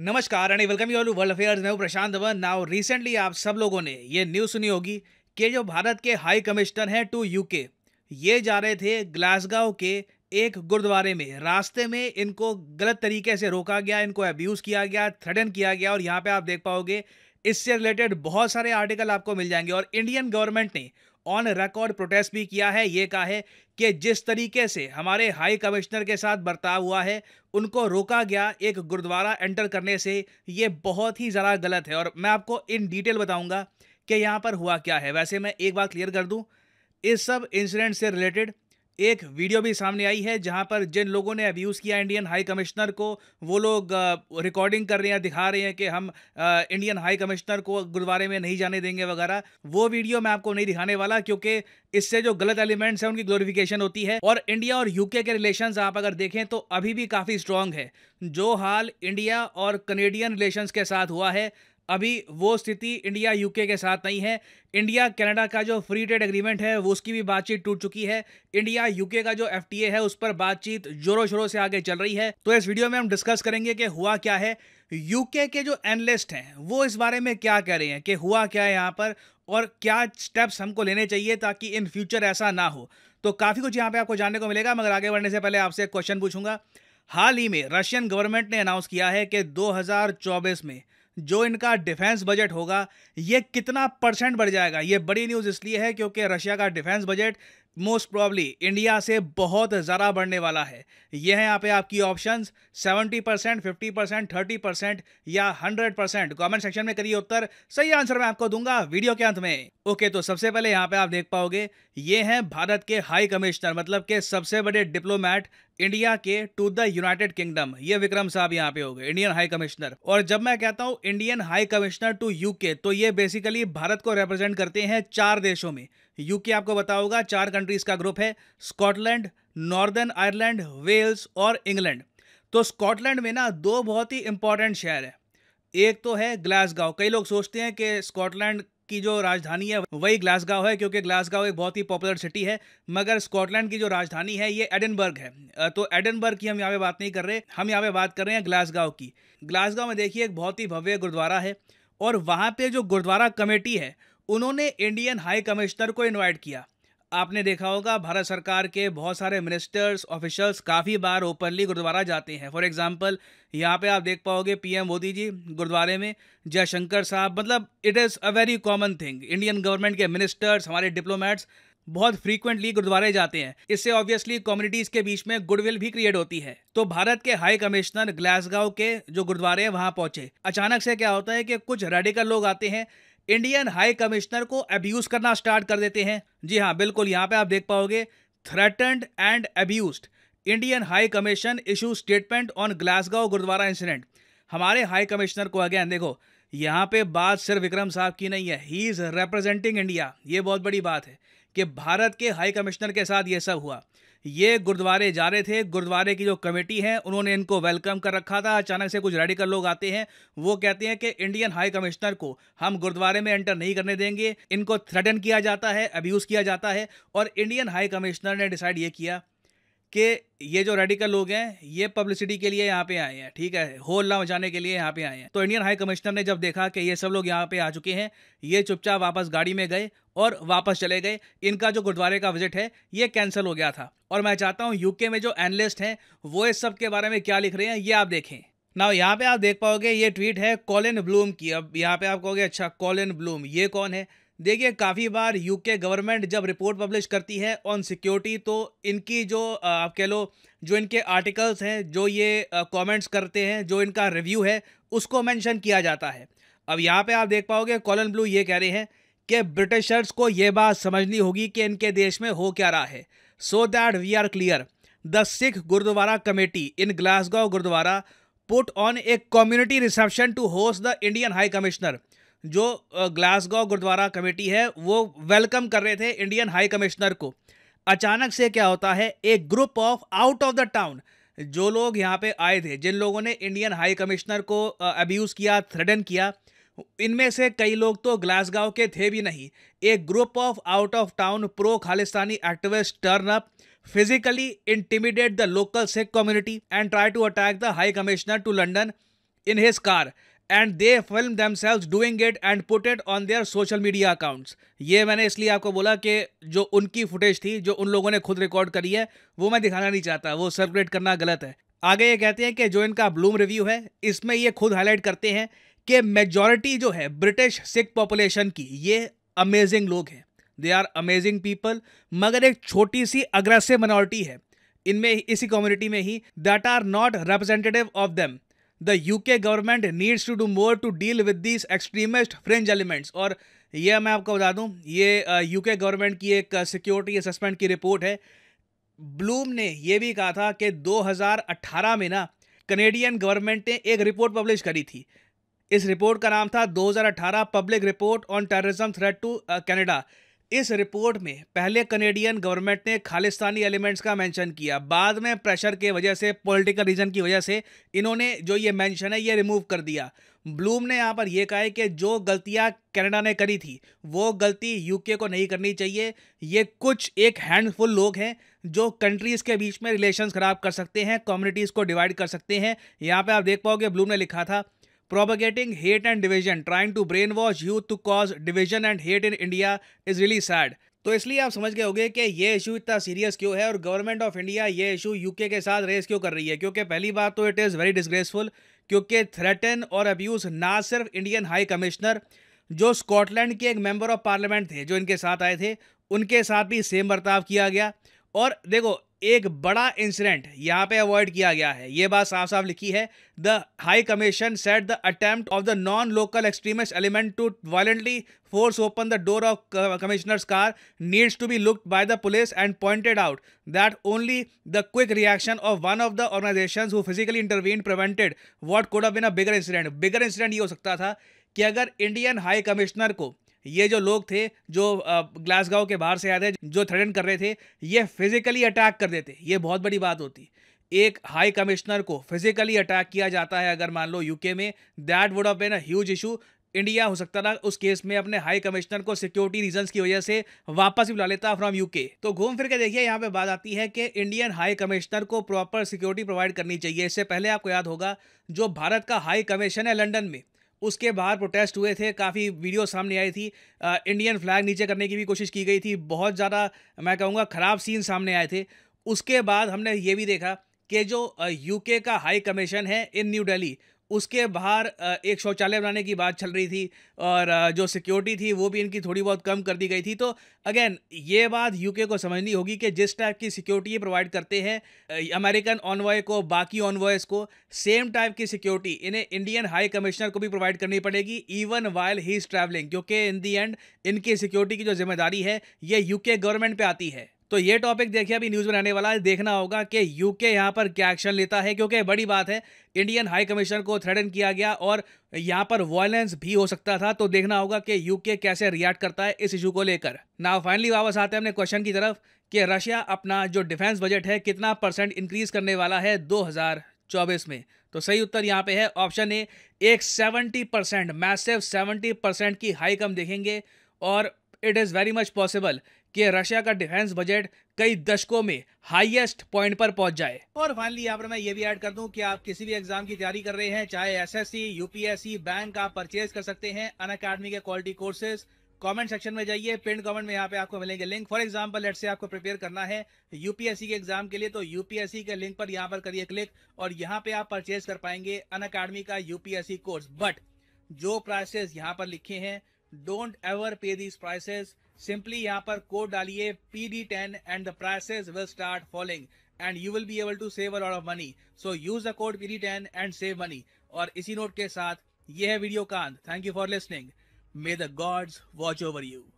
नमस्कार and welcome you all world affairs मैं हूं प्रशांत धवन नाउ रिसेंटली आप सब लोगों ने ये न्यूज़ सुनी होगी कि जो भारत के हाई कमिश्नर हैं टू यूके ये जा रहे थे ग्लासगांव के एक गुरुद्वारे में रास्ते में इनको गलत तरीके से रोका गया इनको अब्यूज़ किया गया थ्रेडन किया गया और यहाँ पर आप देख पाओगे इससे रिलेटेड बहुत सारे आर्टिकल आपको मिल जाएंगे और इंडियन गवर्नमेंट ने ऑन रिकॉर्ड प्रोटेस्ट भी किया है ये कहा है कि जिस तरीके से हमारे हाई कमिश्नर के साथ बर्ताव हुआ है उनको रोका गया एक गुरुद्वारा एंटर करने से ये बहुत ही ज़्यादा गलत है और मैं आपको इन डिटेल बताऊंगा कि यहाँ पर हुआ क्या है वैसे मैं एक बात क्लियर कर दूँ इस सब इंसिडेंट से रिलेटेड एक वीडियो भी सामने आई है जहां पर जिन लोगों ने अब्यूज़ किया इंडियन हाई कमिश्नर को वो लोग रिकॉर्डिंग कर रहे हैं दिखा रहे हैं कि हम इंडियन हाई कमिश्नर को गुरुद्वारे में नहीं जाने देंगे वगैरह वो वीडियो मैं आपको नहीं दिखाने वाला क्योंकि इससे जो गलत एलिमेंट्स हैं उनकी ग्लोरिफिकेशन होती है और इंडिया और यूके के रिलेशन आप अगर देखें तो अभी भी काफ़ी स्ट्रांग है जो हाल इंडिया और कनेडियन रिलेशन के साथ हुआ है अभी वो स्थिति इंडिया यूके के साथ नहीं है इंडिया कनाडा का जो फ्री ट्रेड एग्रीमेंट है वो उसकी भी बातचीत टूट चुकी है इंडिया यूके का जो एफ है उस पर बातचीत जोरों शोरों से आगे चल रही है तो इस वीडियो में हम डिस्कस करेंगे कि हुआ क्या है यूके के जो एनलिस्ट हैं वो इस बारे में क्या कह रहे हैं कि हुआ क्या है यहाँ पर और क्या स्टेप्स हमको लेने चाहिए ताकि इन फ्यूचर ऐसा ना हो तो काफ़ी कुछ यहाँ पे आपको जानने को मिलेगा मगर आगे बढ़ने से पहले आपसे क्वेश्चन पूछूंगा हाल ही में रशियन गवर्नमेंट ने अनाउंस किया है कि 2024 में जो इनका डिफेंस बजट होगा ये कितना परसेंट बढ़ जाएगा ये बड़ी न्यूज़ इसलिए है क्योंकि रशिया का defence budget most probably India से बहुत ज़्यादा बढ़ने वाला है ये हैं यहाँ पे आपकी options 70 percent fifty percent thirty percent या 100 परसेंट कॉमेंट सेक्शन में करिए उत्तर सही आंसर मैं आपको दूंगा वीडियो के अंत में ओके तो सबसे पहले यहाँ पे आप देख पाओगे ये हैं भारत के हाई कमिश्नर मतलब के सबसे बड़े डिप्लोमैट इंडिया के टू द यूनाइटेड किंगडम ये विक्रम साहब यहाँ पे हो गए इंडियन हाई कमिश्नर और जब मैं कहता हूँ Indian high commissioner to UK तो ये बेसिकली भारत को रिप्रेजेंट करते हैं चार देशों में यूके आपको पता होगा चार कंट्रीज का ग्रुप है स्कॉटलैंड नॉर्दर्न आयरलैंड वेल्स और इंग्लैंड तो स्कॉटलैंड में ना दो बहुत ही इंपॉर्टेंट शहर है एक तो है ग्लासगांव कई लोग सोचते हैं कि स्कॉटलैंड की जो राजधानी है वही ग्लासगांव है क्योंकि ग्लासगांव एक बहुत ही पॉपुलर सिटी है मगर स्कॉटलैंड की जो राजधानी है ये एडनबर्ग है तो एडनबर्ग की हम यहाँ पे बात नहीं कर रहे हम यहाँ पे बात कर रहे हैं ग्लासगांव की ग्लासगांव में देखिए एक बहुत ही भव्य गुरुद्वारा है और वहाँ पे जो गुरुद्वारा कमेटी है उन्होंने इंडियन हाई कमिश्नर को इन्वाइट किया आपने देखा होगा भारत सरकार के बहुत सारे मिनिस्टर्स ऑफिशियल्स काफ़ी बार ओपनली गुरुद्वारा जाते हैं फॉर एग्जांपल यहाँ पे आप देख पाओगे पीएम मोदी जी गुरुद्वारे में जयशंकर साहब मतलब it is a very common thing Indian government के मिनिस्टर्स हमारे डिप्लोमेट्स बहुत फ्रीक्वेंटली गुरुद्वारे जाते हैं इससे ऑब्वियसली कम्युनिटीज के बीच में गुडविल भी क्रिएट होती है तो भारत के हाई कमिश्नर ग्लासगांव के जो गुरुद्वारे हैं वहाँ पहुंचे अचानक से क्या होता है कि कुछ रेडिकल लोग आते हैं इंडियन हाई कमिश्नर को अब्यूज करना स्टार्ट कर देते हैं जी हाँ बिल्कुल यहाँ पे आप देख पाओगे threatened and abuse Indian high commission issue statement on Glasgow gurdwara incident हमारे हाई कमिश्नर को अगेन देखो यहाँ पे बात सिर्फ विक्रम साहब की नहीं है ही इज़ रिप्रेजेंटिंग इंडिया ये बहुत बड़ी बात है कि भारत के हाई कमिश्नर के साथ ये सब हुआ ये गुरुद्वारे जा रहे थे गुरुद्वारे की जो कमेटी है उन्होंने इनको वेलकम कर रखा था अचानक से कुछ रेडिकल लोग आते हैं वो कहते हैं कि इंडियन हाई कमिश्नर को हम गुरुद्वारे में एंटर नहीं करने देंगे इनको थ्रेटन किया जाता है अब्यूज़ किया जाता है और इंडियन हाई कमिश्नर ने डिसाइड ये किया कि ये जो रेडिकल लोग हैं ये पब्लिसिटी के लिए यहाँ पे आए हैं ठीक है होल्ला मचाने के लिए यहाँ पे आए हैं तो इंडियन हाई कमिश्नर ने जब देखा कि ये सब लोग यहाँ पे आ चुके हैं ये चुपचाप वापस गाड़ी में गए और वापस चले गए इनका जो गुरुद्वारे का विजिट है ये कैंसिल हो गया था और मैं चाहता हूँ यूके में जो एनलिस्ट हैं वो इस सब के बारे में क्या लिख रहे हैं ये आप देखें ना यहाँ पे आप देख पाओगे ये ट्वीट है कॉलिन ब्लूम की अब यहाँ पे आप कहोगे अच्छा कॉलिन ब्लूम ये कौन है देखिए काफ़ी बार यूके गवर्नमेंट जब रिपोर्ट पब्लिश करती है ऑन सिक्योरिटी तो इनकी जो आप कह लो जो इनके आर्टिकल्स हैं जो ये कमेंट्स करते हैं जो इनका रिव्यू है उसको मेंशन किया जाता है अब यहाँ पे आप देख पाओगे कॉलन ब्लू ये कह रहे हैं कि ब्रिटिशर्स को ये बात समझनी होगी कि इनके देश में हो क्या रहा है so that we are clear the Sikh gurdwara committee in Glasgow gurdwara put on a community reception to host the Indian high commissioner जो ग्लासगो गुरुद्वारा कमेटी है वो वेलकम कर रहे थे इंडियन हाई कमिश्नर को अचानक से क्या होता है एक group of out of the town जो लोग यहाँ पे आए थे जिन लोगों ने इंडियन हाई कमिश्नर को अब्यूज़ किया थ्रेडन किया इनमें से कई लोग तो ग्लासगांव के थे भी नहीं एक group of out of town pro Khalistani activist turn up physically intimidate the local Sikh community and try to attack the high commissioner to London in his car and they film themselves doing it and put it on their social media accounts ये मैंने इसलिए आपको बोला कि जो उनकी footage थी जो उन लोगों ने खुद रिकॉर्ड करी है वो मैं दिखाना नहीं चाहता वो सर्कुलेट करना गलत है आगे ये कहते हैं कि जो इनका ब्लूम रिव्यू है इसमें ये खुद हाईलाइट करते हैं कि मेजॉरिटी जो है ब्रिटिश सिख पॉपुलेशन की ये अमेजिंग लोग हैं दे आर अमेजिंग पीपल मगर एक छोटी सी अग्रेसिव मिनोरिटी है इनमें इसी कम्युनिटी में ही that are not representative of them the UK government needs to do more to deal with these extremist fringe elements और यह मैं आपको बता दूं ये यूके गवर्नमेंट की एक सिक्योरिटी असेसमेंट की रिपोर्ट है ब्लूम ने यह भी कहा था कि 2018 में ना कनेडियन गवर्नमेंट ने एक रिपोर्ट पब्लिश करी थी इस रिपोर्ट का नाम था 2018 public report on terrorism threat to Canada इस रिपोर्ट में पहले कनेडियन गवर्नमेंट ने खालिस्तानी एलिमेंट्स का मेंशन किया बाद में प्रेशर के वजह से पॉलिटिकल रीजन की वजह से इन्होंने जो ये मेंशन है ये रिमूव कर दिया ब्लूम ने यहाँ पर यह कहा है कि जो गलतियाँ कनाडा ने करी थी वो गलती यूके को नहीं करनी चाहिए ये कुछ एक हैंडफुल लोग हैं जो कंट्रीज़ के बीच में रिलेशंस ख़राब कर सकते हैं कम्युनिटीज़ को डिवाइड कर सकते हैं यहाँ पे आप देख पाओगे ब्लूम ने लिखा था propagating hate and division, trying to brainwash youth to cause division and hate in India is really sad. तो इसलिए आप समझ गए होंगे कि ये इशू इतना सीरियस क्यों है और गवर्नमेंट ऑफ इंडिया ये इशू यूके के साथ रेस क्यों कर रही है क्योंकि पहली बात तो इट इज़ वेरी डिसग्रेसफुल क्योंकि थ्रेटन और अब्यूज़ ना सिर्फ इंडियन हाई कमिश्नर जो स्कॉटलैंड के एक मेंबर ऑफ पार्लियामेंट थे जो इनके साथ आए थे उनके साथ भी सेम बर्ताव किया गया और देखो एक बड़ा इंसिडेंट यहां पे अवॉइड किया गया है यह बात साफ साफ लिखी है the high commission said the attempt of the non local extremist element to violently force open the door of commissioner's car needs to be looked by the police and pointed out that only the quick reaction of one of the organisation who physically intervene prevented what could have been a bigger incident bigger incident ये हो सकता था कि अगर Indian high commissioner को ये जो लोग थे जो ग्लासगांव के बाहर से आए थे जो थ्रेटन कर रहे थे ये फिजिकली अटैक कर देते ये बहुत बड़ी बात होती एक हाई कमिश्नर को फिजिकली अटैक किया जाता है अगर मान लो यूके में that would have been a huge issue India हो सकता था उस केस में अपने हाई कमिश्नर को सिक्योरिटी रीजंस की वजह से वापस बुला लेता फ्रॉम यूके तो घूम फिर के देखिए यहाँ पे बात आती है कि इंडियन हाई कमिश्नर को प्रॉपर सिक्योरिटी प्रोवाइड करनी चाहिए इससे पहले आपको याद होगा जो भारत का हाई कमीशन है लंदन में उसके बाहर प्रोटेस्ट हुए थे काफ़ी वीडियो सामने आई थी आ, इंडियन फ्लैग नीचे करने की भी कोशिश की गई थी बहुत ज़्यादा मैं कहूँगा ख़राब सीन सामने आए थे उसके बाद हमने ये भी देखा कि जो यूके का हाई कमीशन है इन न्यू दिल्ली उसके बाहर एक शौचालय बनाने की बात चल रही थी और जो सिक्योरिटी थी वो भी इनकी थोड़ी बहुत कम कर दी गई थी तो अगेन ये बात यूके को समझनी होगी कि जिस टाइप की सिक्योरिटी ये प्रोवाइड करते हैं अमेरिकन ऑनवॉय को बाकी ऑनवॉयस को सेम टाइप की सिक्योरिटी इन्हें इंडियन हाई कमिश्नर को भी प्रोवाइड करनी पड़ेगी even while he is travelling क्योंकि इन दी एंड इनकी सिक्योरिटी की जो जिम्मेदारी है ये यूके गवर्नमेंट पर आती है तो ये टॉपिक देखिए अभी न्यूज़ में रहने वाला है देखना होगा कि यूके यहां पर क्या एक्शन लेता है क्योंकि बड़ी बात है इंडियन हाई कमिश्नर को थ्रेडन किया गया और यहां पर वॉयलेंस भी हो सकता था तो देखना होगा कि यूके कैसे रिएक्ट करता है इस इशू को लेकर नाउ फाइनली वापस आते हैं अपने क्वेश्चन की तरफ कि रशिया अपना जो डिफेंस बजट है कितना परसेंट इंक्रीज करने वाला है दो में तो सही उत्तर यहाँ पे है ऑप्शन ए एक सेवेंटी परसेंट मैसेव परसेंट की हाइक हम देखेंगे और it is very much possible कि रशिया का डिफेंस बजट कई दशकों में हाईएस्ट पॉइंट पर पहुंच जाए और फाइनली यहाँ पर मैं ये भी ऐड कर दूं कि आप किसी भी एग्जाम की तैयारी कर रहे हैं चाहे एसएससी, यूपीएससी, बैंक आप परचेज कर सकते हैं अन अकेडमी के क्वालिटी कोर्सेज कमेंट सेक्शन में जाइए पिन कमेंट में यहाँ पे आपको मिलेंगे लिंक फॉर एग्जाम्पल लेट से आपको प्रिपेयर करना है यूपीएससी के एग्जाम के लिए तो यूपीएससी के लिंक पर यहाँ पर करिए क्लिक और यहाँ पे आप परचेज कर पाएंगे अन अकेडमी का यूपीएससी कोर्स बट जो प्राइसेस यहाँ पर लिखे हैं don't ever pay these prices simply यहाँ पर कोड डालिए P D ten and the prices will start following and you will be able to save a of money so use the code P D ten and save money और इसी note के साथ यह है video कांत thank you for listening may the gods watch over you